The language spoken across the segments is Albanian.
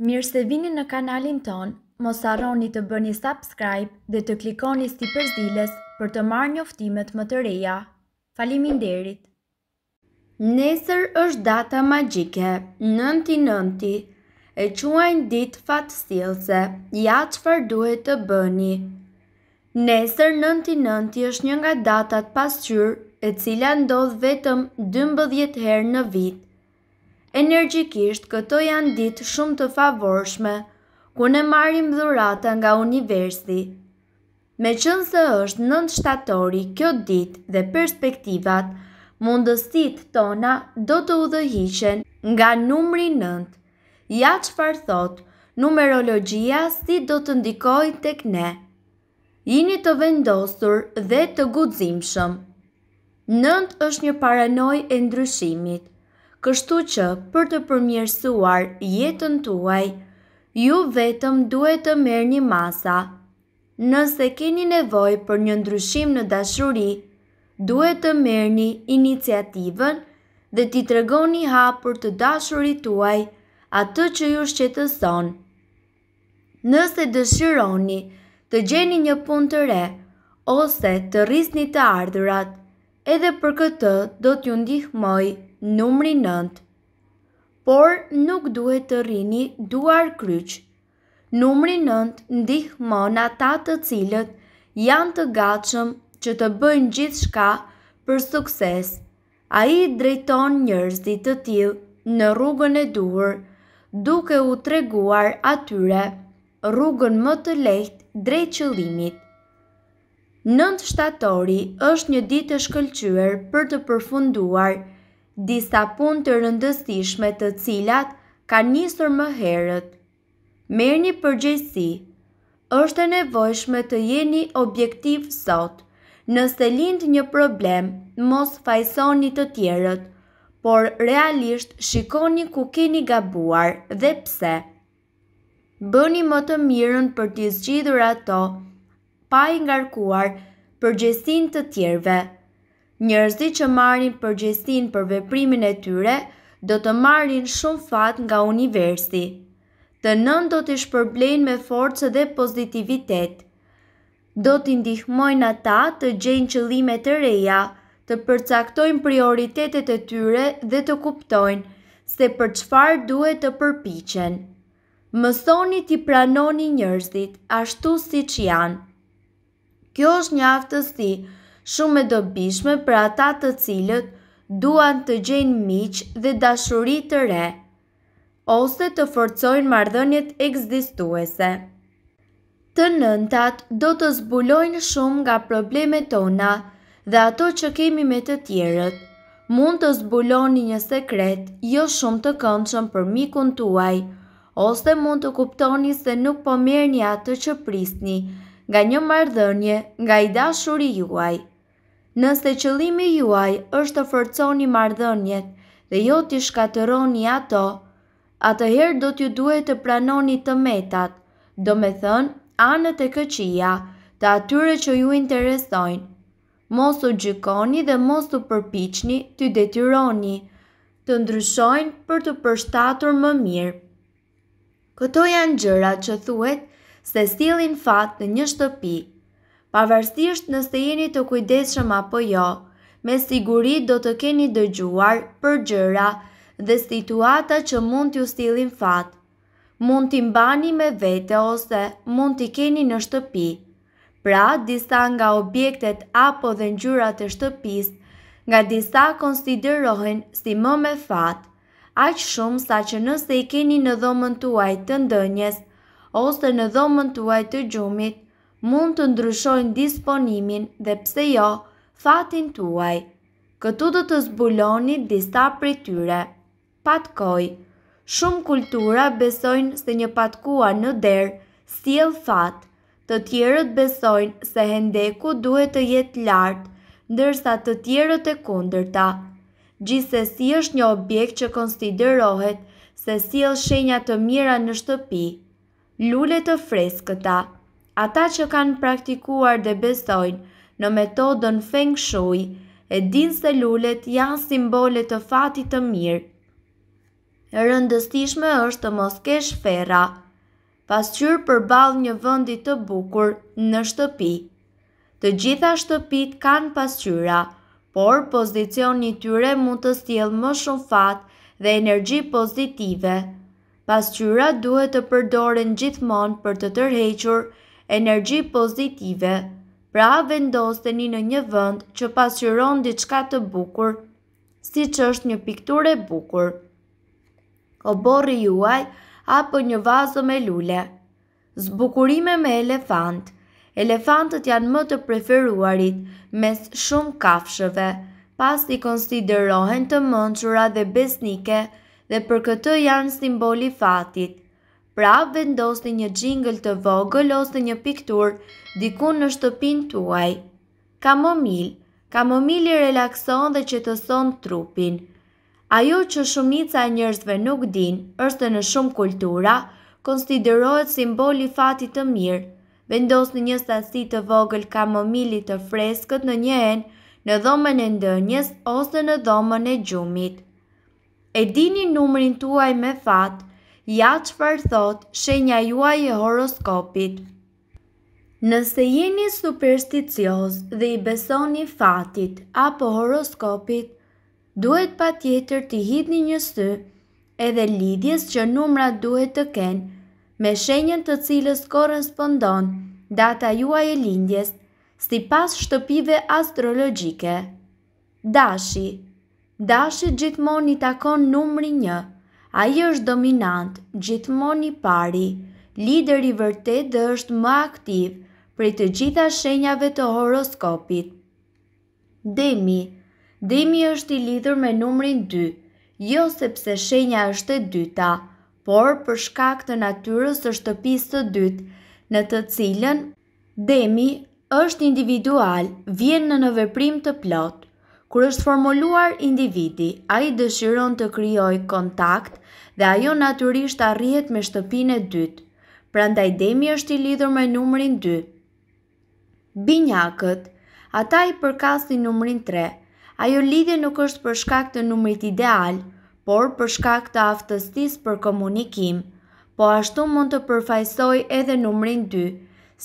Mirë se vini në kanalin ton, mos arroni të bëni subscribe dhe të klikoni sti përzdiles për të marrë një më të reja. Falimin derit! Nesër është data magjike, nënti nënti, e quajnë ditë fatësilëse, ja që farë duhet të bëni. Nesër nënti nënti është një nga datat pasqyrë e cila ndodhë vetëm 12 herë në vitë. Energjikisht këto janë ditë shumë të favorshme, ku ne marim dhurata nga universi. Me qënë se është nëndë shtatori kjo ditë dhe perspektivat, mundësit tona do të udhëhishen nga numri nëndë. Ja që farë thotë, numerologjia si do të ndikoj të këne. Jini të vendosur dhe të gudzimshëm. Nëndë është një paranoj e ndryshimit kështu që për të përmjërsuar jetën tuaj, ju vetëm duhet të merë një masa. Nëse keni nevoj për një ndryshim në dashuri, duhet të merë një iniciativën dhe ti të regoni hapur të dashuri tuaj atë që ju shqetëson. Nëse dëshironi të gjeni një pun të re, ose të rrisni të ardhurat, edhe për këtë do t'ju ndihmoj numri 9. Por nuk duhet të rini duar kryq. Numri 9 ndihmon ata të cilët janë të gatshëm që të bëjnë gjithë shka për sukses. A i drejton njërzit të tilë në rrugën e duhur, duke u treguar atyre rrugën më të lehtë drejt qëllimit. 9 shtatori është një ditë e shkëlqyer për të përfunduar disa punë të rëndësishme të cilat ka njësër më herët. Merë një përgjësi, është e nevojshme të jeni objektiv sot, nëse lindë një problem, mos fajsoni të tjerët, por realisht shikoni ku keni gabuar dhe pse. Bëni më të mirën për t'i zgjidhur ato pa i ngarkuar përgjestin të tjerve. Njërzi që marrin përgjestin për veprimin e tyre, do të marrin shumë fat nga universi. Të nën do të shpërblen me forcë dhe pozitivitet. Do të ndihmojnë ata të gjenë qëllime të reja, të përcaktojnë prioritetet e tyre dhe të kuptojnë se për çfarë duhet të përpiqen. Mësoni të pranoni njerëzit ashtu siç janë. Kjo është një aftësi shumë e dobishme për ata të cilët duan të gjenë miq dhe dashuri të re ose të forcojnë marrëdhëniet ekzistuese. Të nëntat do të zbulojnë shumë nga problemet tona dhe ato që kemi me të tjerët. Mund të zbuloni një sekret jo shumë të këndshëm për mikun tuaj, ose mund të kuptoni se nuk po merrni atë që prisni nga një mardhënje, nga i dashuri juaj. Nëse qëlimi juaj është të forconi mardhënjet dhe jo t'i shkateroni ato, atëherë do t'ju duhet të pranoni të metat, do me thënë anët e këqia të atyre që ju interesojnë. Mos u gjykoni dhe mos u përpichni t'ju detyroni, të ndryshojnë për të përshtatur më mirë. Këto janë gjëra që thuet se stilin fat në një shtëpi. Pavarësisht nëse jeni të kujdeshëm apo jo, me siguri do të keni dëgjuar për gjëra dhe situata që mund t'ju stilin fat. Mund t'i mbani me vete ose mund t'i keni në shtëpi. Pra, disa nga objektet apo dhe njurat e shtëpis, nga disa konsiderohen si më me fat, aqë shumë sa që nëse i keni në dhomën tuaj të ndënjes, ose në dhomën të uaj të gjumit, mund të ndryshojnë disponimin dhe pse jo, fatin të uaj. Këtu dhe të zbuloni disa për tyre. Patkoj Shumë kultura besojnë se një patkua në derë, stjel fat, të tjerët besojnë se hendeku duhet të jetë lartë, ndërsa të tjerët e kunder ta. Gjithë se si është një objekt që konsiderohet se si është shenja të mira në shtëpi lule të freskëta. Ata që kanë praktikuar dhe besojnë në metodën feng shui, e din se lullet janë simbolet të fatit të mirë. Rëndësishme është të mos kesh fera, pas qyrë për balë një vëndit të bukur në shtëpi. Të gjitha shtëpit kanë pas qyra, por pozicion një tyre mund të stjelë më shumë fat dhe energji pozitive Pas qyra duhet të përdoren gjithmon për të tërhequr energji pozitive, pra vendosteni në një vënd që pasqyron diçka të bukur, si që është një piktur e bukur. Oborri juaj, apo një vazë me lule. Zbukurime me elefant. Elefantët janë më të preferuarit mes shumë kafshëve, pas i konsiderohen të mënqura dhe besnike të dhe për këtë janë simboli fatit. Pra vendosni një jingle të vogël ose një piktur diku në shtëpinë tuaj. Kamomil, kamomili relakson dhe qetëson trupin. Ajo që shumica e njerëzve nuk dinë është se në shumë kultura konsiderohet simboli fatit të mirë. Vendosni një sasi të vogël kamomili të freskët në një enë në dhomën e ndënjes ose në dhomën e gjumit e dini numrin tuaj me fat, ja që farë thot shenja juaj e horoskopit. Nëse jeni supersticios dhe i besoni fatit apo horoskopit, duhet pa tjetër të hidni një sy edhe lidhjes që numra duhet të kenë me shenjën të cilës korespondon data juaj e lindjes si pas shtëpive astrologike. Dashi, Dashi gjithmon i takon numri një, a i është dominant, gjithmon i pari, lideri vërtet dhe është më aktiv prej të gjitha shenjave të horoskopit. Demi Demi është i lidhur me numrin 2, jo sepse shenja është e dyta, por për shkak të natyrës së shtëpisë së dytë, në të cilën Demi është individual, vjen në nëveprim veprim të plotë. Kur është formuluar individi, a i dëshiron të kryoj kontakt dhe ajo naturisht arrijet me shtëpin e dytë, pra ndaj demi është i lidhur me numërin 2. Binjakët, ata i përkasti numërin 3, ajo lidhje nuk është për shkak të numërit ideal, por për shkak të aftëstis për komunikim, po ashtu mund të përfajsoj edhe numërin 2,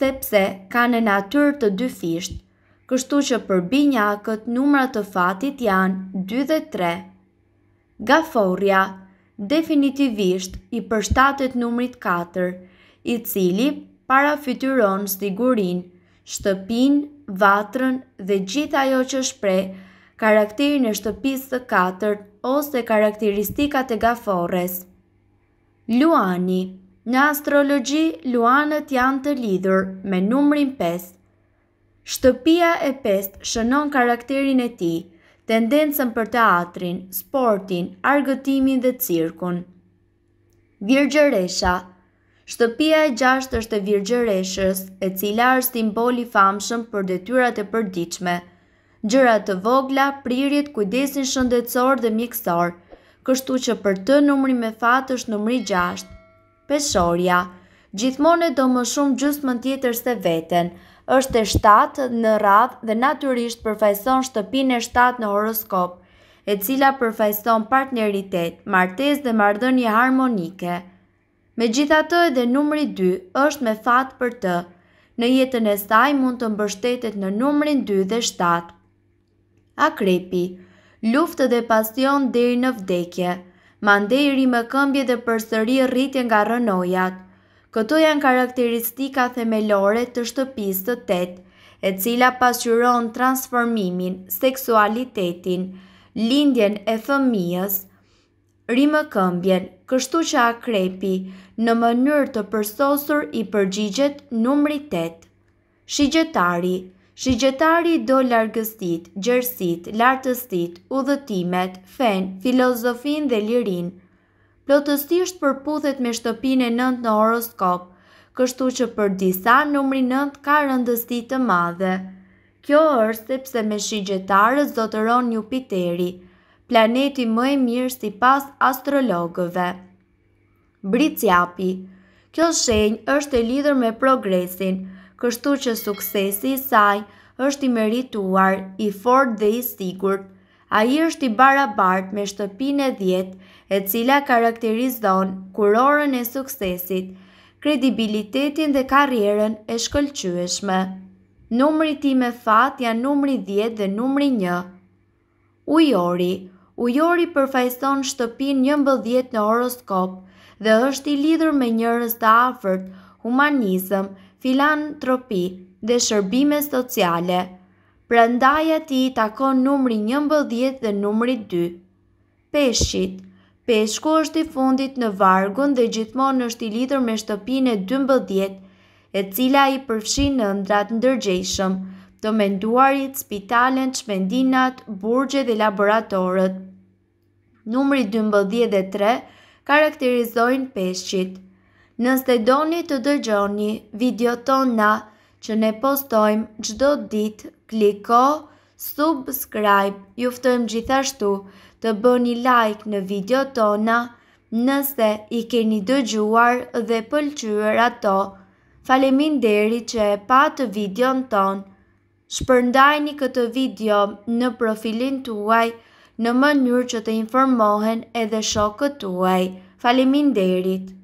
sepse ka në natyrë të dy fishtë, kështu që për binjakët numrat të fatit janë 2 dhe 3. Gaforja, definitivisht i përshtatet numrit 4, i cili para fytyron stigurin, shtëpin, vatrën dhe gjitha jo që shpre karakterin e shtëpis të 4 ose karakteristikat e gafores. Luani, në astrologi, luanët janë të lidur me numrin 5. Shtëpia e pest shënon karakterin e ti, tendencën për teatrin, sportin, argëtimin dhe cirkun. Virgjëresha Shtëpia e gjasht është e virgjëreshës, e cila është simboli famshëm për detyrat e përdiqme. Gjëra të vogla, prirjet, kujdesin shëndetësor dhe mjekësor, kështu që për të numri me fatë është numri gjasht. Peshorja Gjithmon e do më shumë gjusë më tjetër se veten, është e 7 në radhë dhe naturisht përfajson shtëpinë e 7 në horoskop, e cila përfajson partneritet, martes dhe mardënje harmonike. Me gjitha të edhe numri 2 është me fatë për të, në jetën e saj mund të mbështetet në numrin 2 dhe 7. Akrepi, luftë dhe pasion dhe i në vdekje, mandejri me këmbje dhe përsëri rritje nga rënojatë, Këto janë karakteristika themelore të shtëpisë të tet, e cila pasqyron transformimin, seksualitetin, lindjen e fëmijës, rimëkëmbjen, kështu që akrepi në mënyrë të përsosur i përgjigjet numri 8. Shigjetari Shigjetari do largëstit, gjërësit, lartëstit, udhëtimet, fen, filozofin dhe lirin, plotësisht përputhet me shtëpinë e 9 në horoskop, kështu që për disa numri 9 ka rëndësi të madhe. Kjo është sepse me shigjetarës zotëron Jupiteri, planeti më i mirë si pas astrologëve. Britsjapi Kjo shenj është e lidhër me progresin, kështu që suksesi i saj është i merituar, i fort dhe i sigurt a i është i barabart me e djetë e cila karakterizon kurorën e suksesit, kredibilitetin dhe karrierën e shkëllqyëshme. Numëri ti me fat janë numëri 10 dhe numëri 1. Ujori Ujori përfajson shtëpin një mbëdhjet në horoskop dhe është i lidhur me njërës të afert, humanizm, filantropi dhe shërbime sociale pra ndaja ti i takon numri 11 dhe numri 2. Peshqit Peshku është i fundit në vargun dhe gjithmonë është i lidhur me shtëpinë 12, e cila i përfshin në ëndrat ndërgjeshëm, të menduarit, spitalen, çmendinat, burgje dhe laboratorët. Numri 12 dhe 3 karakterizojnë peshqit. Nëse doni të dëgjoni video tona, që ne postojmë gjdo dit, kliko, subscribe, juftojmë gjithashtu të bëni like në video tona nëse i keni dëgjuar dhe pëlqyër ato. Falemin deri që e pa të video në tonë, shpërndajni këtë video në profilin tuaj në mënyrë që të informohen edhe shokët tuaj. Falemin derit.